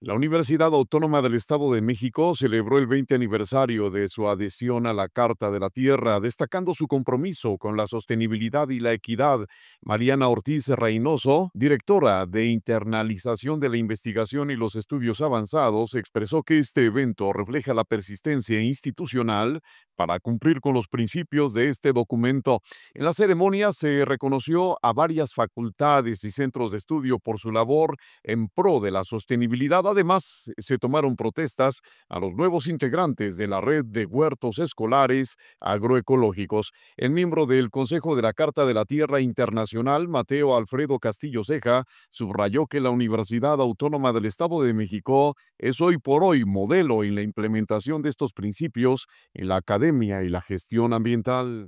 La Universidad Autónoma del Estado de México celebró el 20 aniversario de su adhesión a la Carta de la Tierra, destacando su compromiso con la sostenibilidad y la equidad. Mariana Ortiz Reynoso, directora de internalización de la investigación y los estudios avanzados, expresó que este evento refleja la persistencia institucional para cumplir con los principios de este documento. En la ceremonia se reconoció a varias facultades y centros de estudio por su labor en pro de la sostenibilidad. Además, se tomaron protestas a los nuevos integrantes de la red de huertos escolares agroecológicos. El miembro del Consejo de la Carta de la Tierra Internacional, Mateo Alfredo Castillo Ceja, subrayó que la Universidad Autónoma del Estado de México es hoy por hoy modelo en la implementación de estos principios en la Academia y la gestión ambiental